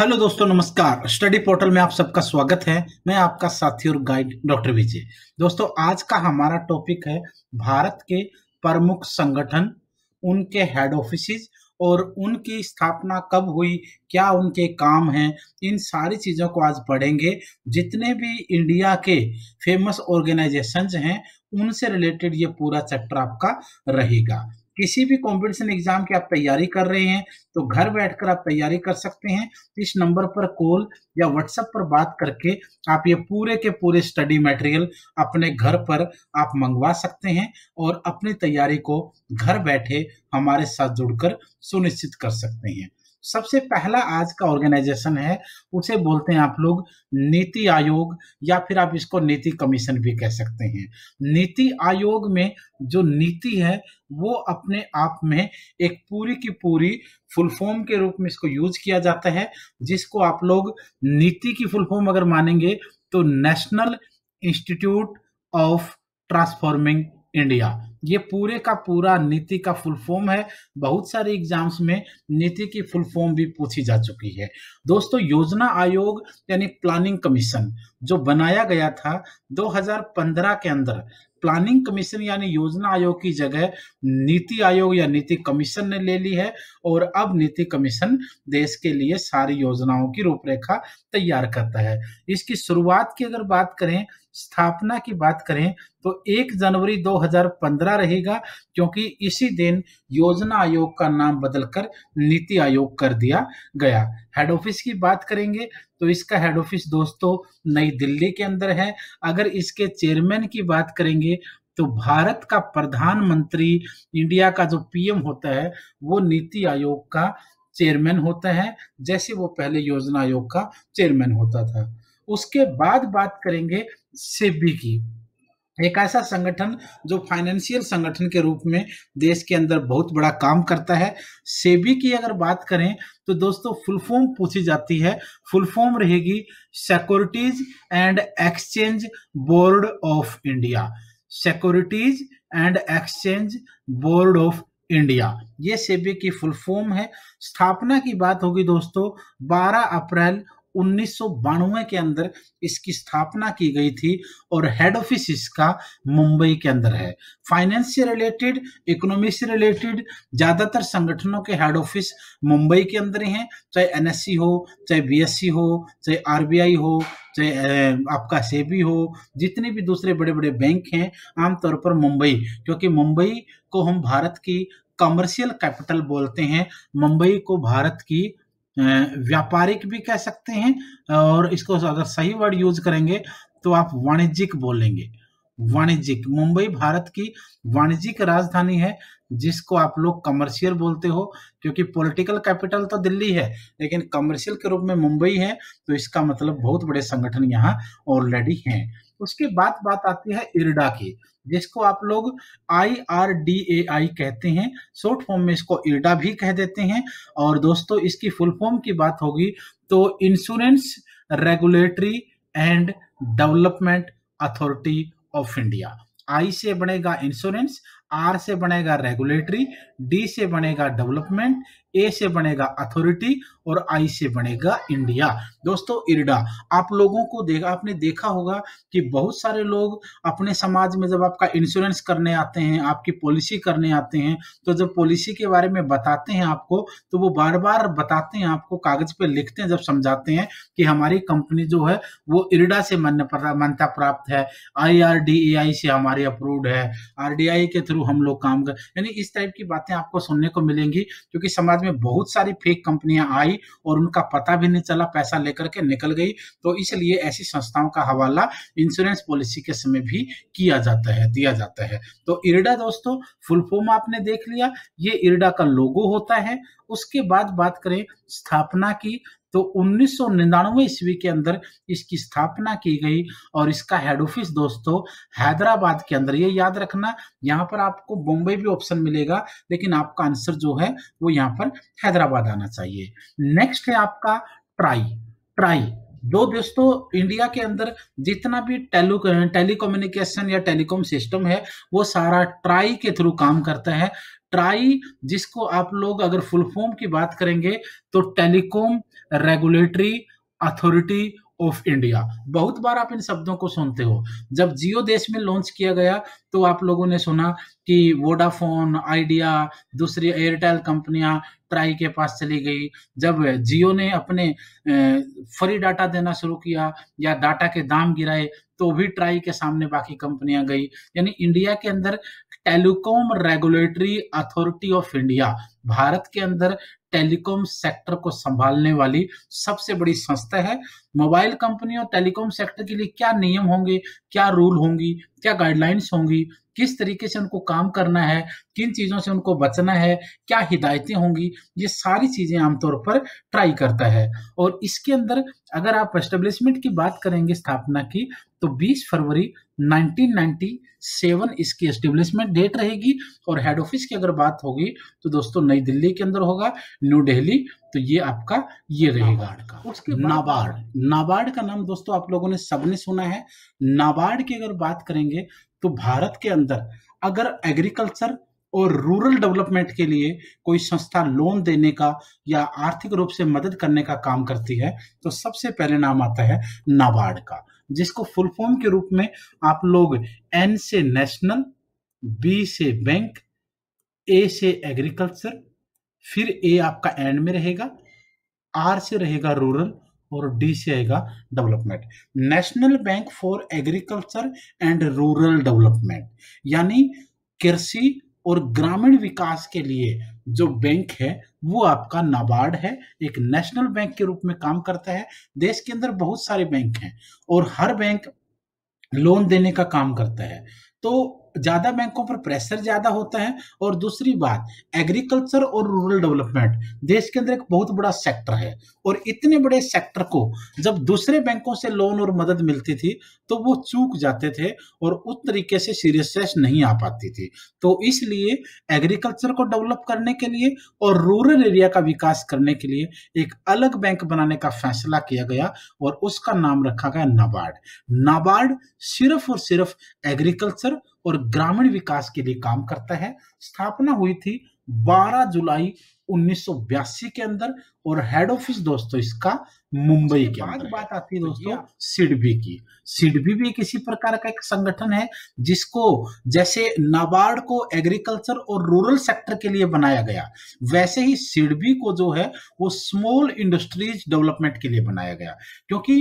hello दोस्तों नमस्कार study portal में आप सबका स्वागत है मैं आपका साथी और गाइड डॉक्टर विजय दोस्तों आज का हमारा टॉपिक है भारत के प्रमुख संगठन उनके हेड ऑफिसेज और उनकी स्थापना कब हुई क्या उनके काम हैं इन सारी चीज़ों को आज पढ़ेंगे जितने भी इंडिया के फेमस ऑर्गेनाइजेशंस हैं उनसे रिलेटेड ये पूरा चैप्टर आपका रहेगा किसी भी कॉम्पिटिशन एग्जाम की आप तैयारी कर रहे हैं तो घर बैठकर आप तैयारी कर सकते हैं इस नंबर पर कॉल या व्हाट्सएप पर बात करके आप ये पूरे के पूरे स्टडी मटेरियल अपने घर पर आप मंगवा सकते हैं और अपनी तैयारी को घर बैठे हमारे साथ जुड़कर सुनिश्चित कर सकते हैं सबसे पहला आज का ऑर्गेनाइजेशन है उसे बोलते हैं आप लोग नीति आयोग या फिर आप इसको नीति कमीशन भी कह सकते हैं नीति आयोग में जो नीति है वो अपने आप में एक पूरी की पूरी फुल फॉर्म के रूप में इसको यूज किया जाता है जिसको आप लोग नीति की फुल फॉर्म अगर मानेंगे तो national institute of transforming India ये पूरे का पूरा नीति का फुल फॉर्म है बहुत सारे एग्जाम्स में नीति की फुल फॉर्म भी पूछी जा चुकी है दोस्तों योजना आयोग यानी प्लानिंग कमीशन जो बनाया गया था 2015 के अंदर प्लानिंग कमीशन यानी योजना आयोग की जगह नीति आयोग या नीति कमीशन ने ले ली है और अब नीति कमीशन देश के लिए सारी योजनाओं की रूपरेखा तैयार करता है इसकी शुरुआत की अगर बात करें स्थापना की बात करें तो 1 जनवरी 2015 रहेगा क्योंकि इसी दिन योजना आयोग का नाम बदलकर नीति आयोग कर दिया गया हेड ऑफिस की बात करेंगे तो इसका हेड ऑफिस दोस्तों नई दिल्ली के अंदर है अगर इसके चेयरमैन की बात करेंगे तो भारत का प्रधानमंत्री इंडिया का जो पीएम होता है वो नीति आयोग का चेयरमैन होता है जैसे वो पहले योजना आयोग का चेयरमैन होता था उसके बाद बात करेंगे सेबी की एक ऐसा संगठन जो फाइनेंशियल संगठन के रूप में देश के अंदर बहुत बड़ा काम करता है सेबी की अगर बात करें तो दोस्तों फुल फॉर्म पूछी जाती है फुल फॉर्म रहेगी securities and exchange board of India securities and exchange board of India ये सेबी की फुल फॉर्म है स्थापना की बात होगी दोस्तों 12 अप्रैल उन्नीस के अंदर इसकी स्थापना की गई थी और हेड ऑफिस इसका मुंबई के अंदर है फाइनेंस से रिलेटेड इकोनॉमी से रिलेटेड ज्यादातर संगठनों के हेड ऑफिस मुंबई के अंदर हैं चाहे एनएससी हो चाहे बीएससी हो चाहे आरबीआई हो चाहे आपका सेबी हो जितने भी दूसरे बड़े बड़े बैंक हैं आमतौर पर मुंबई क्योंकि मुंबई को हम भारत की कमर्शियल कैपिटल बोलते हैं मुंबई को भारत की व्यापारिक भी कह सकते हैं और इसको अगर सही वर्ड यूज करेंगे तो आप वाणिज्यिक बोलेंगे वाणिज्यिक मुंबई भारत की वाणिज्यिक राजधानी है जिसको आप लोग कमर्शियल बोलते हो क्योंकि पॉलिटिकल कैपिटल तो दिल्ली है लेकिन कमर्शियल के रूप में मुंबई है तो इसका मतलब बहुत बड़े संगठन यहाँ ऑलरेडी हैं उसके बाद बात आती है इरडा की जिसको आप लोग आई आर डी ए आई कहते हैं शॉर्ट फॉर्म में इसको इरडा भी कह देते हैं और दोस्तों इसकी फुल फॉर्म की बात होगी तो insurance regulatory and development authority of India I से बनेगा इंश्योरेंस आर से बनेगा रेगुलेटरी डी से बनेगा डेवलपमेंट ए से बनेगा अथॉरिटी और आई से बनेगा इंडिया दोस्तों इरडा आप लोगों को देखा आपने देखा होगा कि बहुत सारे लोग अपने समाज में जब आपका इंश्योरेंस करने आते हैं आपकी पॉलिसी करने आते हैं तो जब पॉलिसी के बारे में बताते हैं आपको तो वो बार बार बताते हैं आपको कागज पे लिखते हैं जब समझाते हैं कि हमारी कंपनी जो है वो इरडा से मान्यता प्राप्त है आई आर डी ए आई से हमारी अप्रूव्ड है आर डी आई के थ्रू हम लोग काम कर यानी इस टाइप की बातें आपको सुनने को मिलेंगी क्योंकि समाज बाद में बहुत सारी फेक कंपनियां आई और उनका पता भी नहीं चला पैसा लेकर के निकल गई तो इसलिए ऐसी संस्थाओं का हवाला इंश्योरेंस पॉलिसी के समय भी किया जाता है दिया जाता है तो इरडा दोस्तों फुल फॉर्म आपने देख लिया ये इरडा का लोगो होता है उसके बाद बात करें स्थापना की तो उन्नीस सौ ईस्वी के अंदर इसकी स्थापना की गई और इसका हेड ऑफिस दोस्तों हैदराबाद के अंदर ये याद रखना यहाँ पर आपको बॉम्बे भी ऑप्शन मिलेगा लेकिन आपका आंसर जो है वो यहाँ पर हैदराबाद आना चाहिए नेक्स्ट है आपका ट्राई ट्राई दो दोस्तों इंडिया के अंदर जितना भी टेलू टेलीकम्युनिकेशन या टेलीकॉम सिस्टम है वो सारा ट्राई के थ्रू काम करता है ट्राई जिसको आप लोग अगर फुल फॉर्म की बात करेंगे तो telecom regulatory authority of India बहुत बार आप इन शब्दों को सुनते हो जब जियो देश में लॉन्च किया गया तो आप लोगों ने सुना कि वोडाफोन आइडिया दूसरी एयरटेल कंपनियां ट्राई के पास चली गई जब जियो ने अपने फ्री डाटा देना शुरू किया या डाटा के दाम गिराए तो भी ट्राई के सामने बाकी कंपनियां गई यानी इंडिया के अंदर telecom regulatory authority of India Bharat के अंदर टेलीकॉम सेक्टर को संभालने वाली सबसे बड़ी संस्था है मोबाइल कंपनी और टेलीकॉम सेक्टर के लिए क्या नियम होंगे क्या रूल होंगी क्या गाइडलाइंस होंगी किस तरीके से उनको काम करना है किन चीज़ों से उनको बचना है क्या हिदायतें होंगी ये सारी चीज़ें आमतौर पर ट्राई करता है और इसके अंदर अगर आप एस्टेब्लिशमेंट की बात करेंगे स्थापना की तो 20 फरवरी 1997 इसकी एस्टेब्लिशमेंट डेट रहेगी और हेड ऑफिस की अगर बात होगी तो दोस्तों नई दिल्ली के अंदर होगा न्यू दिल्ली तो ये आपका ये रहेगा का उसके नाबार्ड नाबार्ड का नाम दोस्तों आप लोगों ने सबने सुना है नाबार्ड की अगर बात करेंगे तो भारत के अंदर अगर एग्रीकल्चर और रूरल डेवलपमेंट के लिए कोई संस्था लोन देने का या आर्थिक रूप से मदद करने का काम करती है तो सबसे पहले नाम आता है नाबार्ड का जिसको फुल फॉर्म के रूप में आप लोग एन से नेशनल बी से बैंक ए से एग्रीकल्चर फिर ए आपका एंड में रहेगा आर से रहेगा रूरल और डी से आएगा development national bank for agriculture and rural development यानी कृषि और ग्रामीण विकास के लिए जो बैंक है वो आपका नाबार्ड है एक नेशनल बैंक के रूप में काम करता है देश के अंदर बहुत सारे बैंक हैं और हर बैंक लोन देने का काम करता है तो ज़्यादा बैंकों पर प्रेशर ज़्यादा होता है और दूसरी बात एग्रीकल्चर और रूरल डेवलपमेंट देश के अंदर एक बहुत बड़ा सेक्टर है और इतने बड़े सेक्टर को जब दूसरे बैंकों से लोन और मदद मिलती थी तो वो चूक जाते थे और उस तरीके से सीरियसनेस नहीं आ पाती थी तो इसलिए एग्रीकल्चर को डेवलप करने के लिए और रूरल एरिया का विकास करने के लिए एक अलग बैंक बनाने का फैसला किया गया और उसका नाम रखा गया नाबार्ड नाबार्ड सिर्फ और सिर्फ एग्रीकल्चर और ग्रामीण विकास के लिए काम करता है स्थापना हुई थी 12 जुलाई उन्नीस के अंदर और हेड ऑफिस दोस्तों इसका मुंबई के बाद बात आती है तो दोस्तों सिडबी की सिडबी भी किसी प्रकार का एक संगठन है जिसको जैसे नाबार्ड को एग्रीकल्चर और रूरल सेक्टर के लिए बनाया गया वैसे ही सिडबी को जो है वो स्मॉल इंडस्ट्रीज डेवलपमेंट के लिए बनाया गया क्योंकि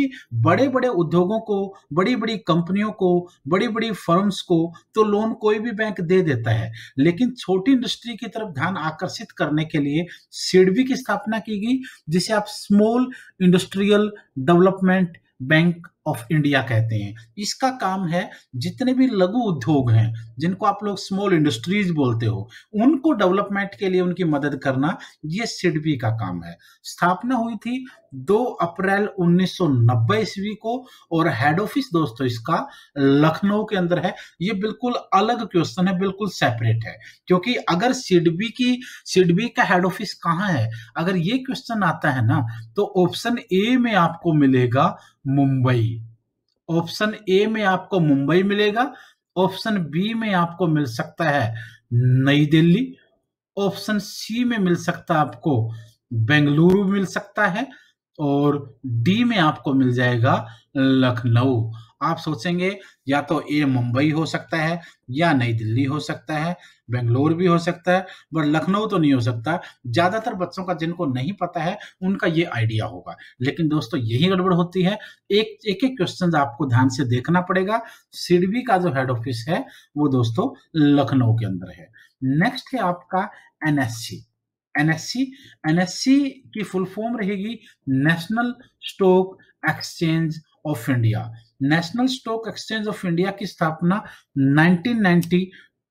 बड़े बड़े उद्योगों को बड़ी बड़ी कंपनियों को बड़ी बड़ी फर्म्स को तो लोन कोई भी बैंक दे देता है लेकिन छोटी इंडस्ट्री की तरफ ध्यान आकर्षित करने के लिए सिडबी की स्थापना की गई जिसे आप small industrial development bank of India कहते हैं इसका काम है जितने भी लघु उद्योग हैं जिनको आप लोग स्मॉल इंडस्ट्रीज बोलते हो उनको डेवलपमेंट के लिए उनकी मदद करना ये सिडबी का काम है स्थापना हुई थी 2 अप्रैल 1990 ईस्वी को और हेड ऑफिस दोस्तों इसका लखनऊ के अंदर है ये बिल्कुल अलग क्वेश्चन है बिल्कुल सेपरेट है क्योंकि अगर सिडबी की सिडबी का हेड ऑफिस कहाँ है अगर ये क्वेश्चन आता है ना तो ऑप्शन ए में आपको मिलेगा मुंबई ऑप्शन ए में आपको मुंबई मिलेगा ऑप्शन बी में आपको मिल सकता है नई दिल्ली ऑप्शन सी में मिल सकता है आपको बेंगलुरु मिल सकता है और डी में आपको मिल जाएगा लखनऊ आप सोचेंगे या तो ए मुंबई हो सकता है या नई दिल्ली हो सकता है बेंगलोर भी हो सकता है बट लखनऊ तो नहीं हो सकता ज़्यादातर बच्चों का जिनको नहीं पता है उनका ये आइडिया होगा लेकिन दोस्तों यही गड़बड़ होती है एक एक एक क्वेश्चन आपको ध्यान से देखना पड़ेगा सिडबी का जो हेड ऑफिस है वो दोस्तों लखनऊ के अंदर है नेक्स्ट है आपका एनएससी एनएससी एनएससी की फुल फॉर्म रहेगी national stock exchange of India national stock exchange of India की स्थापना 1990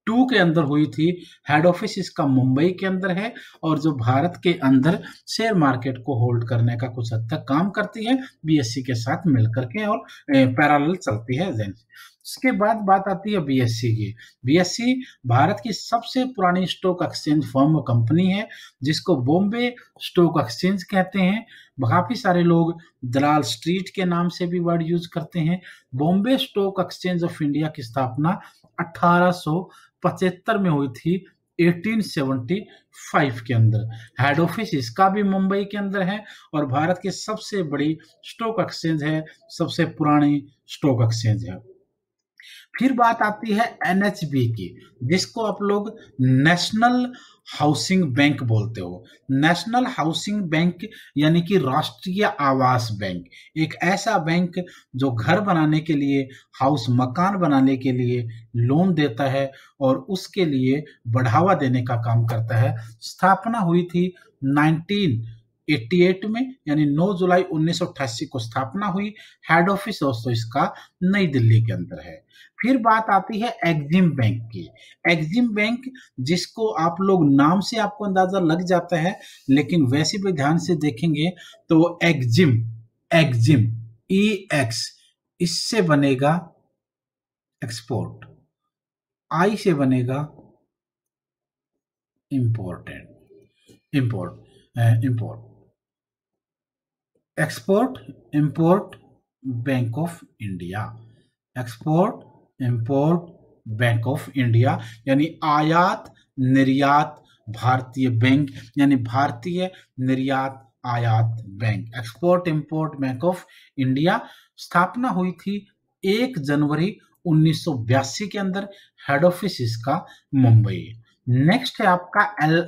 टू के अंदर हुई थी हेड ऑफिस इसका मुंबई के अंदर है और जो भारत के अंदर शेयर मार्केट को होल्ड करने का कुछ हद तक काम करती है बीएससी के साथ मिलकर के और पैराल चलती है देन उसके बाद बात आती है बीएससी की बीएससी भारत की सबसे पुरानी स्टॉक एक्सचेंज फर्म कंपनी है जिसको बॉम्बे स्टॉक एक्सचेंज कहते हैं काफ़ी सारे लोग दलाल स्ट्रीट के नाम से भी वर्ड यूज करते हैं Bombay stock exchange of India की स्थापना 1875 में हुई थी 1875 के अंदर हेड ऑफिस इसका भी मुंबई के अंदर है और भारत की सबसे बड़ी स्टॉक एक्सचेंज है सबसे पुरानी स्टॉक एक्सचेंज है फिर बात आती है एनएचबी की जिसको आप लोग नेशनल हाउसिंग बैंक बोलते हो नेशनल हाउसिंग बैंक यानी कि राष्ट्रीय आवास बैंक एक ऐसा बैंक जो घर बनाने के लिए हाउस मकान बनाने के लिए लोन देता है और उसके लिए बढ़ावा देने का काम करता है स्थापना हुई थी नाइनटीन 1988 में यानी 9 जुलाई उन्नीस को स्थापना हुई हेड ऑफिस दोस्तों इसका नई दिल्ली के अंदर है फिर बात आती है एग्जिम बैंक की एग्जिम बैंक जिसको आप लोग नाम से आपको अंदाजा लग जाता है लेकिन वैसे भी ध्यान से देखेंगे तो एग्जिम एग्जिम ई एक्स इससे बनेगा एक्सपोर्ट आई से बनेगा important import import export import bank of India export import bank of India यानी आयात निर्यात भारतीय बैंक यानी भारतीय निर्यात आयात bank export import bank of India स्थापना हुई थी एक जनवरी उन्नीस के अंदर हेड ऑफिस इसका मुंबई नेक्स्ट है आपका एल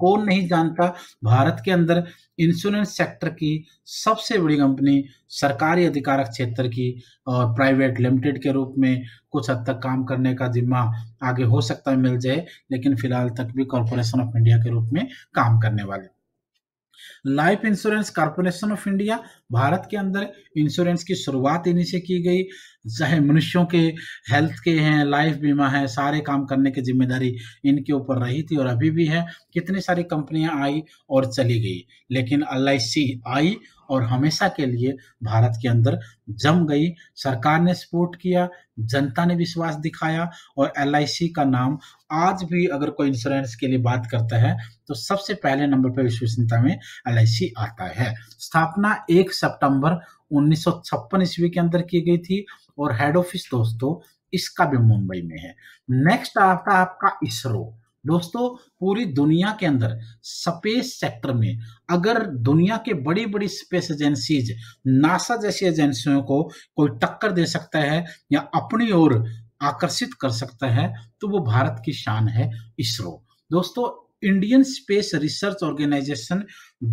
कौन नहीं जानता भारत के अंदर इंश्योरेंस सेक्टर की सबसे बड़ी कंपनी सरकारी अधिकारक क्षेत्र की और प्राइवेट लिमिटेड के रूप में कुछ हद तक काम करने का जिम्मा आगे हो सकता है मिल जाए लेकिन फिलहाल तक भी कॉरपोरेशन ऑफ इंडिया के रूप में काम करने वाले life insurance corporation of India Bharat के अंदर इंश्योरेंस की शुरुआत इन्हीं से की गई चाहे मनुष्यों के हेल्थ के हैं लाइफ बीमा है सारे काम करने की जिम्मेदारी इनके ऊपर रही थी और अभी भी है कितनी सारी कंपनियां आई और चली गई लेकिन एल आई और हमेशा के लिए भारत के अंदर जम गई सरकार ने सपोर्ट किया जनता ने विश्वास दिखाया और एल का नाम आज भी अगर कोई इंश्योरेंस के लिए बात करता है तो सबसे पहले नंबर पर विश्वसनीयता में एल आता है स्थापना एक सितंबर 1956 ईस्वी के अंदर की गई थी और हेड ऑफिस दोस्तों इसका भी मुंबई में है नेक्स्ट आता आपका इसरो दोस्तों पूरी दुनिया के अंदर स्पेस सेक्टर में अगर दुनिया के बड़ी बड़ी स्पेस एजेंसीज नासा जैसी एजेंसियों को कोई टक्कर दे सकता है या अपनी ओर आकर्षित कर सकता है तो वो भारत की शान है इसरो दोस्तों इंडियन स्पेस रिसर्च ऑर्गेनाइजेशन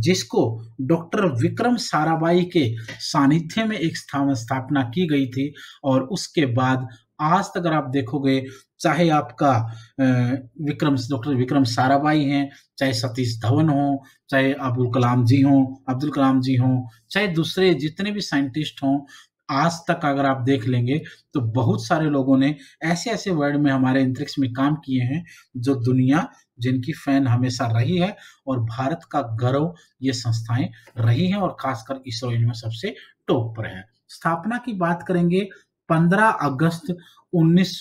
जिसको डॉक्टर विक्रम साराबाई के सानिध्य में एक स्थापना की गई थी और उसके बाद आज तक अगर आप देखोगे चाहे आपका विक्रम डॉक्टर विक्रम साराबाई हैं चाहे सतीश धवन हो चाहे अब्दुल कलाम जी हों अब्दुल कलाम जी हों चाहे दूसरे जितने भी साइंटिस्ट हों आज तक अगर आप देख लेंगे तो बहुत सारे लोगों ने ऐसे ऐसे वर्ड में हमारे अंतरिक्ष में काम किए हैं जो दुनिया जिनकी फैन हमेशा रही है और भारत का गौरव ये संस्थाएं रही हैं और खासकर इसरो इनमें सबसे टॉप पर है स्थापना की बात करेंगे 15 अगस्त उन्नीस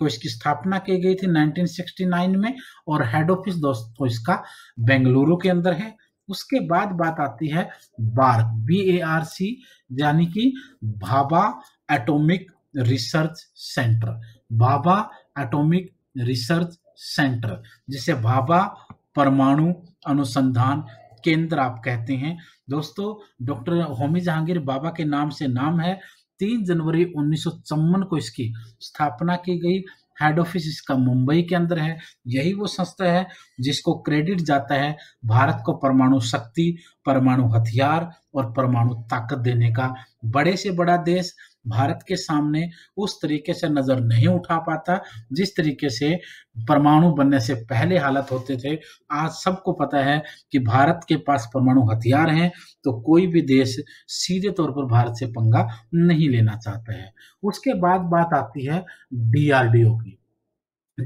को इसकी स्थापना की गई थी 1969 में और हेड ऑफिस दोस्तों इसका बेंगलुरु के अंदर है उसके बाद बात आती है BARC B A R C यानी कि Bhabha atomic research centre Bhabha atomic research centre जिसे भाभा परमाणु अनुसंधान केंद्र आप कहते हैं दोस्तों डॉक्टर होमी जहांगीर बाबा के नाम से नाम है तीन जनवरी उन्नीस को इसकी स्थापना की गई हेड ऑफिस इसका मुंबई के अंदर है यही वो संस्था है जिसको क्रेडिट जाता है भारत को परमाणु शक्ति परमाणु हथियार और परमाणु ताकत देने का बड़े से बड़ा देश भारत के सामने उस तरीके से नजर नहीं उठा पाता जिस तरीके से परमाणु बनने से पहले हालत होते थे आज सबको पता है कि भारत के पास परमाणु हथियार हैं तो कोई भी देश सीधे तौर पर भारत से पंगा नहीं लेना चाहता है उसके बाद बात आती है डीआरडीओ की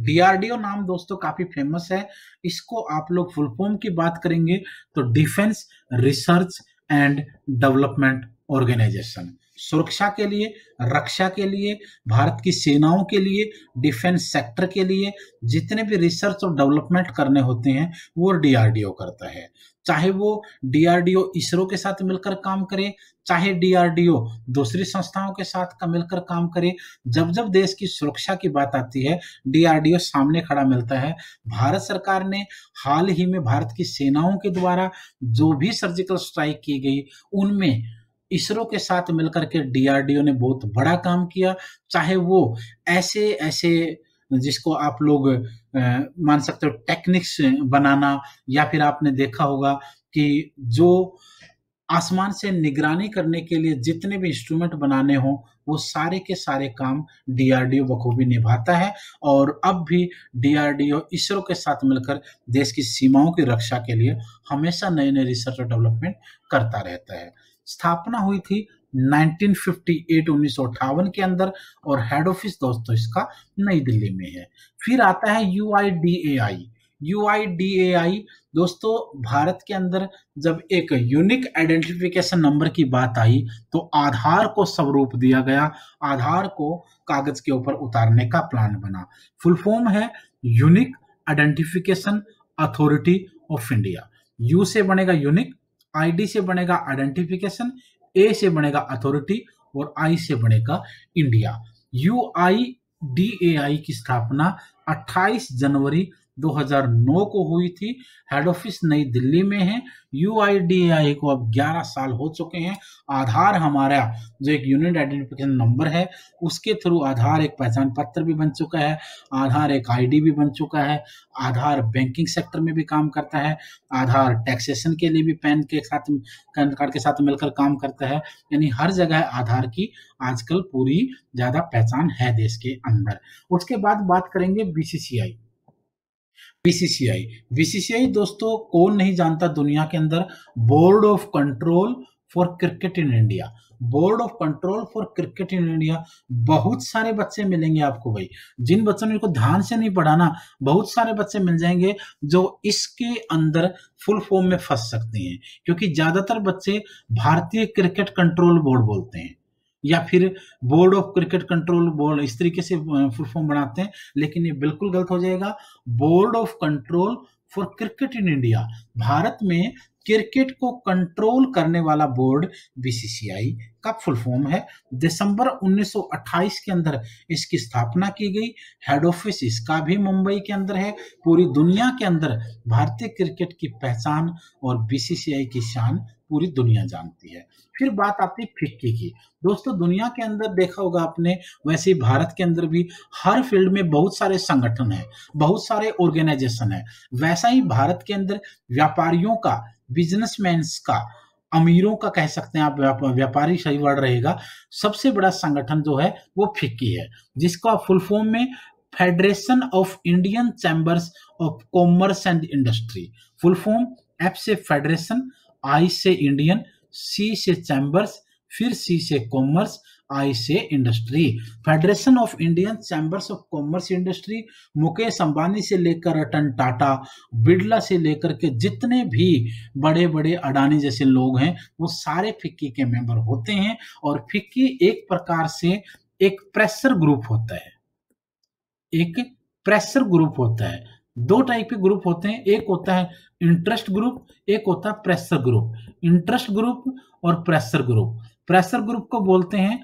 डीआरडीओ नाम दोस्तों काफी फेमस है इसको आप लोग फुल फॉर्म की बात करेंगे तो defence research and development organisation सुरक्षा के लिए रक्षा के लिए भारत की सेनाओं के लिए डिफेंस सेक्टर के लिए जितने भी रिसर्च और डेवलपमेंट करने होते हैं वो डीआरडीओ करता है चाहे वो डीआरडीओ इसरो के साथ मिलकर काम करे चाहे डीआरडीओ दूसरी संस्थाओं के साथ का मिलकर काम करे जब जब देश की सुरक्षा की बात आती है डीआरडीओ सामने खड़ा मिलता है भारत सरकार ने हाल ही में भारत की सेनाओं के द्वारा जो भी सर्जिकल स्ट्राइक की गई उनमें इसरो के साथ मिलकर के डीआरडीओ ने बहुत बड़ा काम किया चाहे वो ऐसे ऐसे जिसको आप लोग मान सकते हो टेक्निक्स बनाना या फिर आपने देखा होगा कि जो आसमान से निगरानी करने के लिए जितने भी इंस्ट्रूमेंट बनाने हों वो सारे के सारे काम डीआरडीओ बखूबी निभाता है और अब भी डीआरडीओ इसरो के साथ मिलकर देश की सीमाओं की रक्षा के लिए हमेशा नए नए रिसर्च और डेवलपमेंट करता रहता है स्थापना हुई थी 1958 के अंदर और हेड ऑफिस दोस्तों इसका नई दिल्ली में है फिर आता है U I D A I U I D A I दोस्तों भारत के अंदर जब एक यूनिक आइडेंटिफिकेशन नंबर की बात आई तो आधार को स्वरूप दिया गया आधार को कागज के ऊपर उतारने का प्लान बना फुल फॉर्म है unique identification authority of India U से बनेगा यूनिक आईडी से बनेगा आइडेंटिफिकेशन ए से बनेगा अथॉरिटी और आई से बनेगा India U I D A I की स्थापना 28 जनवरी 2009 को हुई थी हेड ऑफिस नई दिल्ली में है यू को अब 11 साल हो चुके हैं आधार हमारा जो एक यूनिट आइडेंटिफिकेशन नंबर है उसके थ्रू आधार एक पहचान पत्र भी बन चुका है आधार एक आईडी भी बन चुका है आधार बैंकिंग सेक्टर में भी काम करता है आधार टैक्सेशन के लिए भी पैन के साथ पैन कार्ड के साथ मिलकर काम करता है यानी हर जगह आधार की आजकल पूरी ज्यादा पहचान है देश के अंदर उसके बाद बात करेंगे बीसीसीआई बीसीसीआई बीसीसीआई दोस्तों कौन नहीं जानता दुनिया के अंदर board of control for cricket in India board of control for cricket in India बहुत सारे बच्चे मिलेंगे आपको भाई जिन बच्चों ने इनको ध्यान से नहीं पढ़ाना बहुत सारे बच्चे मिल जाएंगे जो इसके अंदर फुल फॉर्म में फंस सकते हैं क्योंकि ज्यादातर बच्चे भारतीय क्रिकेट कंट्रोल बोर्ड बोलते हैं या फिर board of cricket control board इस तरीके से फुल फॉर्म बनाते हैं लेकिन ये बिल्कुल गलत हो जाएगा board of control for cricket in India भारत में क्रिकेट को कंट्रोल करने वाला बोर्ड बीसीसीआई का फुल फॉर्म है दिसंबर 1928 के अंदर इसकी स्थापना की गई हेड ऑफिस इसका भी मुंबई के अंदर है पूरी दुनिया के अंदर भारतीय क्रिकेट की पहचान और बीसीसीआई की शान पूरी दुनिया जानती है फिर बात आती है फिक्की की दोस्तों दुनिया के अंदर देखा होगा आपने वैसे ही भारत के अंदर भी हर फील्ड में बहुत सारे संगठन है बहुत सारे ऑर्गेनाइजेशन है वैसा ही भारत के अंदर व्यापारियों का बिजनेसमैन का अमीरों का कह सकते हैं आप व्यापारी सही वर्ड रहेगा सबसे बड़ा संगठन जो है वो फिक्की है जिसका फुल फॉर्म में federation of Indian chambers of commerce and industry full form F से फेडरेशन आई से इंडियन सी से चैम्बर्स फिर सी से कॉमर्स आई से industry federation of Indian chambers of commerce industry Mukesh Ambani से लेकर रतन टाटा बिड़ला से लेकर के जितने भी बड़े बड़े अडानी जैसे लोग हैं वो सारे फिक्की के मेंबर होते हैं और फिक्की एक प्रकार से एक प्रेशर ग्रुप होता है एक प्रेशर ग्रुप होता है दो टाइप के ग्रुप होते हैं एक होता है इंटरेस्ट ग्रुप एक होता है प्रेशर ग्रुप इंटरेस्ट ग्रुप और प्रेशर ग्रुप प्रेशर ग्रुप को बोलते हैं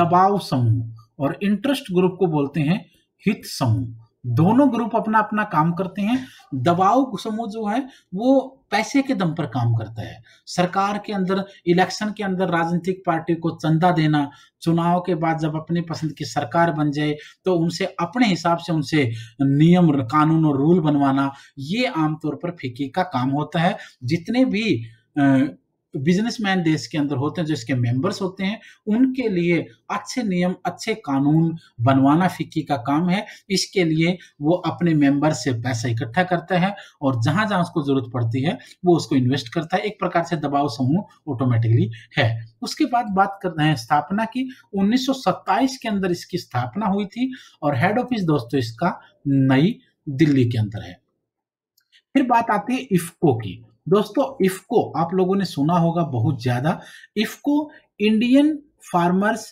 दबाव समूह और इंटरेस्ट ग्रुप को बोलते हैं हित समूह दोनों ग्रुप अपना अपना काम करते हैं दबाव समूह जो है वो पैसे के दम पर काम करता है सरकार के अंदर इलेक्शन के अंदर राजनीतिक पार्टी को चंदा देना चुनाव के बाद जब अपनी पसंद की सरकार बन जाए तो उनसे अपने हिसाब से उनसे नियम कानून और रूल बनवाना ये आमतौर पर फीकी का काम होता है जितने भी बिजनेसमैन देश के अंदर होते हैं जो इसके मेंबर्स होते हैं उनके लिए अच्छे नियम अच्छे कानून बनवाना फिक्की का काम है इसके लिए वो अपने मेंबर से पैसा इकट्ठा करता है और जहां जहां उसको जरूरत पड़ती है वो उसको इन्वेस्ट करता है एक प्रकार से दबाव समूह ऑटोमेटिकली है उसके बाद बात कर रहे हैं स्थापना की उन्नीस के अंदर इसकी स्थापना हुई थी और हेड ऑफिस दोस्तों इसका नई दिल्ली के अंदर है फिर बात आती है इफ्को की दोस्तों इफको आप लोगों ने सुना होगा बहुत ज्यादा IFFCO Indian farmers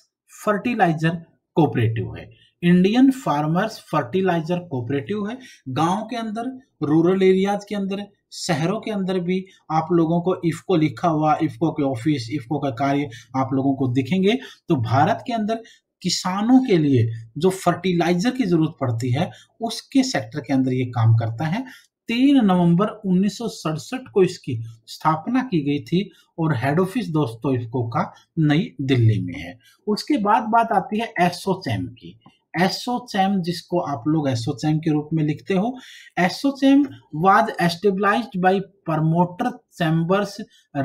fertiliser cooperative है इंडियन फार्मर्स फर्टिलाइजर कोऑपरेटिव है गांव के अंदर रूरल एरियाज के अंदर शहरों के अंदर भी आप लोगों को इफको लिखा हुआ इफको के ऑफिस इफको का कार्य आप लोगों को दिखेंगे तो भारत के अंदर किसानों के लिए जो फर्टिलाइजर की जरूरत पड़ती है उसके सेक्टर के अंदर ये काम करता है तीन नवंबर उन्नीस को इसकी स्थापना की गई थी और हेड ऑफिस दोस्तों इफको का नई दिल्ली में है उसके बाद बात आती है एसोचैम की एसोचैम जिसको आप लोग एसोचैम के रूप में लिखते हो ASSOCHAM was established by promoter chambers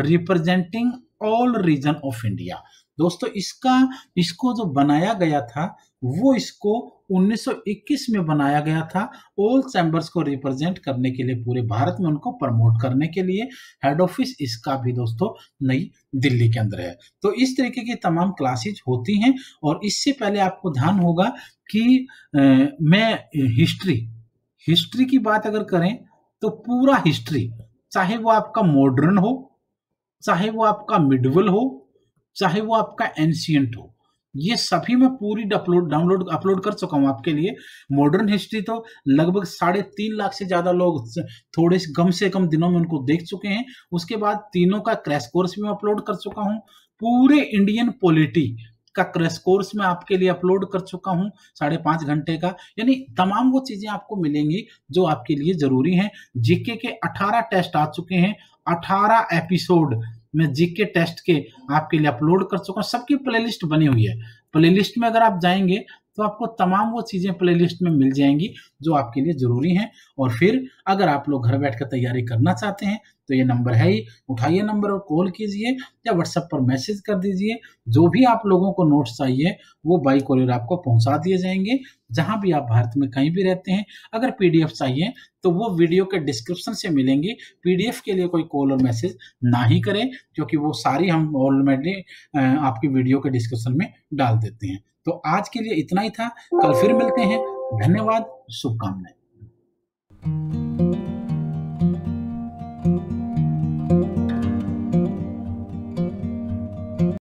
representing all region of India दोस्तों इसका इसको जो बनाया गया था वो इसको 1921 में बनाया गया था ओल्ड चैम्बर्स को रिप्रेजेंट करने के लिए पूरे भारत में उनको प्रमोट करने के लिए हेड ऑफिस इसका भी दोस्तों नई दिल्ली के अंदर है तो इस तरीके की तमाम क्लासेज होती हैं और इससे पहले आपको ध्यान होगा कि ए, मैं हिस्ट्री हिस्ट्री की बात अगर करें तो पूरा हिस्ट्री चाहे वो आपका मॉडर्न हो चाहे वो आपका मिडवल हो चाहे वो आपका एंशियंट हो ये सभी मैं पूरी अपलोड डाउनलोड अपलोड कर चुका हूँ आपके लिए मॉडर्न हिस्ट्री तो लगभग साढ़े तीन लाख से ज्यादा लोग थोड़े से कम से कम दिनों में उनको देख चुके हैं उसके बाद तीनों का क्रैश कोर्स भी मैं अपलोड कर चुका हूँ पूरे इंडियन पॉलिटी का क्रैश कोर्स मैं आपके लिए अपलोड कर चुका हूँ साढ़े पांच घंटे का यानी तमाम वो चीज़ें आपको मिलेंगी जो आपके लिए ज़रूरी है जीके के अठारह टेस्ट आ चुके हैं अठारह एपिसोड मैं जीके टेस्ट के आपके लिए अपलोड कर चुका हूँ सबकी प्लेलिस्ट बनी हुई है प्लेलिस्ट में अगर आप जाएंगे तो आपको तमाम वो चीज़ें प्लेलिस्ट में मिल जाएंगी जो आपके लिए ज़रूरी हैं और फिर अगर आप लोग घर बैठ कर तैयारी करना चाहते हैं तो ये नंबर है ही उठाइए नंबर और कॉल कीजिए या व्हाट्सएप पर मैसेज कर दीजिए जो भी आप लोगों को नोट्स चाहिए वो बाई कोरियर आपको पहुंचा दिए जाएंगे जहां भी आप भारत में कहीं भी रहते हैं अगर पीडीएफ चाहिए तो वो वीडियो के डिस्क्रिप्शन से मिलेंगी पीडीएफ के लिए कोई कॉल और मैसेज ना ही करें क्योंकि वो सारी हम ऑलरेडी आपकी वीडियो के डिस्क्रिप्शन में डाल देते हैं तो आज के लिए इतना ही था कल फिर मिलते हैं धन्यवाद शुभकामनाएं